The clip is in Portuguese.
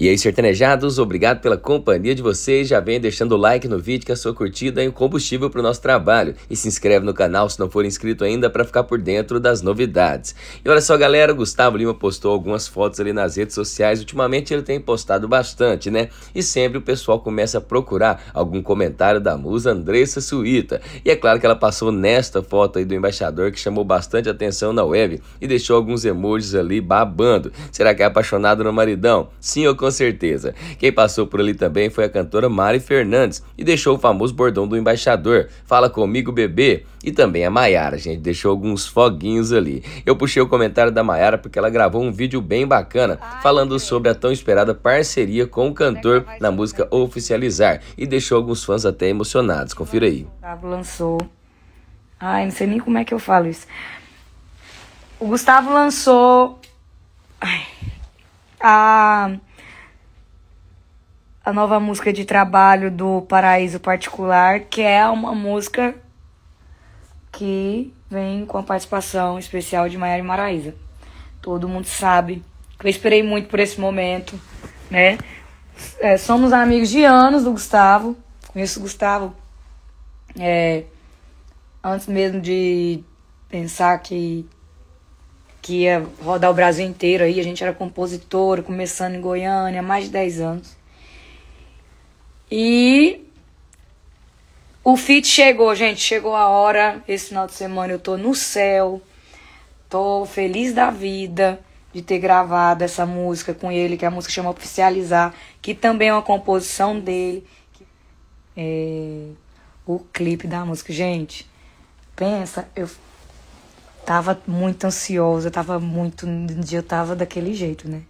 E aí, sertanejados, obrigado pela companhia de vocês. Já vem deixando o like no vídeo, que a sua curtida é o um combustível para o nosso trabalho. E se inscreve no canal se não for inscrito ainda para ficar por dentro das novidades. E olha só, galera, o Gustavo Lima postou algumas fotos ali nas redes sociais. Ultimamente ele tem postado bastante, né? E sempre o pessoal começa a procurar algum comentário da musa Andressa Suíta. E é claro que ela passou nesta foto aí do embaixador que chamou bastante atenção na web e deixou alguns emojis ali babando. Será que é apaixonado no maridão? Sim, eu certeza. Quem passou por ali também foi a cantora Mari Fernandes e deixou o famoso bordão do embaixador, fala comigo bebê, e também a Maiara, gente, deixou alguns foguinhos ali. Eu puxei o comentário da Maiara porque ela gravou um vídeo bem bacana falando sobre a tão esperada parceria com o cantor na música Oficializar e deixou alguns fãs até emocionados. Confira aí. Gustavo Lançou. Ai, não sei nem como é que eu falo isso. O Gustavo lançou Ai, a a nova música de trabalho do Paraíso Particular, que é uma música que vem com a participação especial de Maiara e Maraísa. Todo mundo sabe que eu esperei muito por esse momento, né? É, somos amigos de anos do Gustavo, conheço o Gustavo é, antes mesmo de pensar que, que ia rodar o Brasil inteiro aí, a gente era compositor, começando em Goiânia, há mais de 10 anos. E o fit chegou, gente. Chegou a hora. Esse final de semana eu tô no céu. Tô feliz da vida de ter gravado essa música com ele, que a música chama Oficializar, que também é uma composição dele. É... O clipe da música, gente. Pensa, eu tava muito ansiosa, tava muito. Eu tava daquele jeito, né?